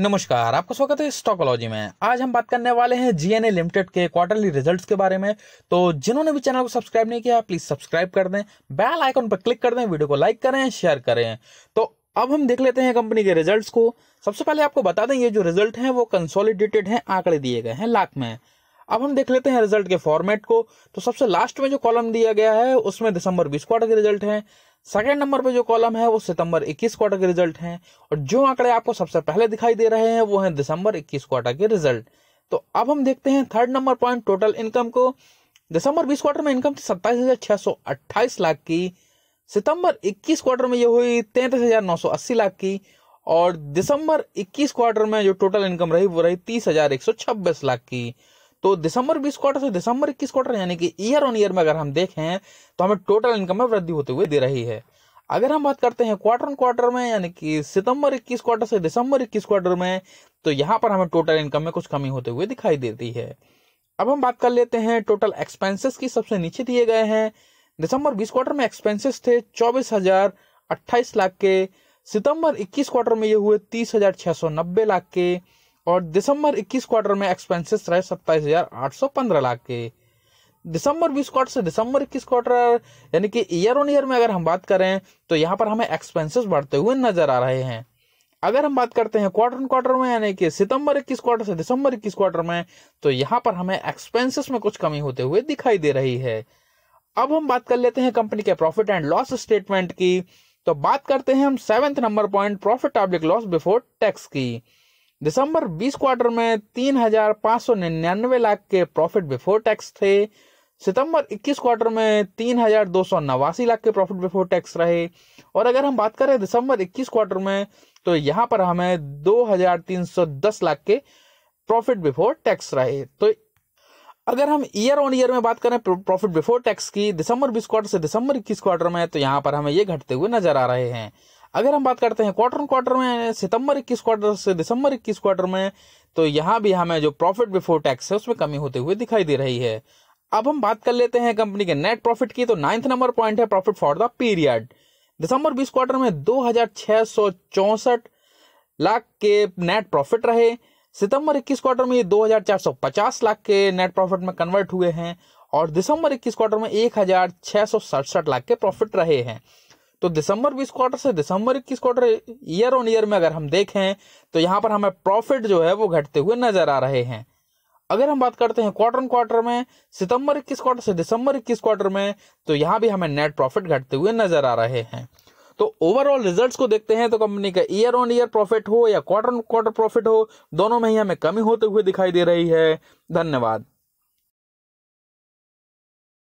नमस्कार आपका स्वागत है स्टॉकोलॉजी में आज हम बात करने वाले हैं जीएनए लिमिटेड के क्वार्टरली रिजल्ट्स के बारे में तो जिन्होंने भी चैनल को सब्सक्राइब नहीं किया प्लीज सब्सक्राइब कर दें बेल आइकन पर क्लिक कर दें वीडियो को लाइक करें शेयर करें तो अब हम देख लेते हैं कंपनी के रिजल्ट्स को सबसे पहले आपको बता दें ये जो रिजल्ट हैं वो कंसोलिडेटेड हैं आंकड़े दिए गए हैं लाख में अब हम देख लेते हैं रिजल्ट के फॉर्मेट को तो सबसे लास्ट में जो कॉलम दिया गया है उसमें दिसंबर बीस क्वार्टर के रिजल्ट हैं सेकेंड नंबर पे जो कॉलम है वो सितंबर 21 क्वार्टर के रिजल्ट हैं और जो आंकड़े आपको सबसे पहले दिखाई दे रहे हैं वो है दिसंबर 21 क्वार्टर के रिजल्ट तो अब हम देखते हैं third number point total income को दिसंबर 20 क्वार्टर में इनकम थी सत्ताईस हजार छह सौ लाख की सितंबर 21 क्वार्टर में ये हुई तैंतीस हजार नौ सौ अस्सी लाख की और दिसंबर 21 क्वार्टर में जो टोटल इनकम रही वो रही तीस हजार एक सौ छब्बीस लाख की तो दिसंबर बीस क्वार्टर से दिसंबर इक्कीस क्वार्टर यानी कि ईयर ऑन ईयर में अगर हम देखें तो हमें टोटल इनकम में वृद्धि होते हुए दे रही है अगर हम बात करते हैं क्वार्टर ऑन क्वार्टर में यानी कि सितंबर इक्कीस क्वार्टर से दिसंबर इक्कीस क्वार्टर में तो यहाँ पर हमें टोटल इनकम में कुछ कमी होते हुए दिखाई देती है अब हम बात कर लेते हैं टोटल एक्सपेंसेस की सबसे नीचे दिए गए हैं दिसंबर बीस क्वार्टर में एक्सपेंसेस थे चौबीस हजार अट्ठाईस लाख के सितंबर इक्कीस क्वार्टर में ये हुए तीस हजार छह सौ नब्बे लाख के और दिसंबर 21 क्वार्टर में एक्सपेंसेस रहे पंद्रह लाख के दिसंबर 20 क्वार्टर से दिसंबर 21 क्वार्टर यानी कि ईयर ऑन ईयर में अगर हम बात करें तो यहाँ पर हमें एक्सपेंसेस बढ़ते हुए नजर आ रहे हैं अगर हम बात करते हैं क्वार्टर ऑन क्वार्टर में यानी कि सितंबर इक्कीस क्वार्टर से दिसंबर इक्कीस क्वार्टर में तो यहाँ पर हमें एक्सपेंसेस में कुछ कमी होते हुए दिखाई दे रही है अब हम बात कर लेते हैं कंपनी के प्रॉफिट एंड लॉस स्टेटमेंट की तो बात करते हैं हम seventh number point profit public loss before tax की दिसंबर 20 क्वार्टर में तीन हजार पाँच सौ निन्यानवे लाख के प्रॉफिट बिफोर टैक्स थे सितंबर 21 क्वार्टर में तीन हजार दो सौ नवासी लाख के प्रॉफिट बिफोर टैक्स रहे और अगर हम बात करें दिसंबर 21 क्वार्टर में तो यहाँ पर हमें दो हजार तीन सौ दस लाख के प्रॉफिट बिफोर टैक्स रहे तो अगर हम ईयर ऑन ईयर में बात करें प्रॉफिट बिफोर टैक्स की दिसंबर बीस क्वार्टर से दिसंबर इक्कीस क्वार्टर में तो यहाँ पर हमें ये घटते हुए नजर आ रहे हैं अगर हम बात करते हैं क्वार्टर क्वार्टर में सितंबर इक्कीस क्वार्टर से दिसंबर इक्कीस क्वार्टर में तो यहाँ भी हमें जो प्रॉफिट बिफोर टैक्स है उसमें कमी होते हुए दिखाई दे रही है अब हम बात कर लेते हैं कंपनी के नेट प्रॉफिट की तो नाइन्थ नंबर पॉइंट है प्रॉफिट फॉर द पीरियड दिसंबर बीस क्वार्टर में दो लाख के नेट प्रॉफिट रहे सितंबर 21 क्वार्टर में ये 2450 लाख के नेट प्रॉफिट में कन्वर्ट हुए हैं और दिसंबर 21 क्वार्टर में एक लाख के प्रॉफिट रहे हैं तो दिसंबर बीस क्वार्टर से दिसंबर इक्कीस क्वार्टर ईयर ऑन ईयर में अगर हम देखें तो यहाँ पर हमें प्रॉफिट जो है वो घटते हुए नजर आ रहे हैं अगर हम बात करते हैं क्वार्टर ऑन क्वार्टर में सितंबर इक्कीस क्वार्टर से दिसंबर इक्कीस क्वार्टर में तो यहां भी हमें नेट प्रॉफिट घटते हुए नजर आ रहे हैं तो ओवरऑल रिजल्ट्स को देखते हैं तो कंपनी का ईयर ऑन ईयर प्रॉफिट हो या क्वार्टर ऑन क्वार्टर प्रॉफिट हो दोनों में ही हमें कमी होते हुए दिखाई दे रही है धन्यवाद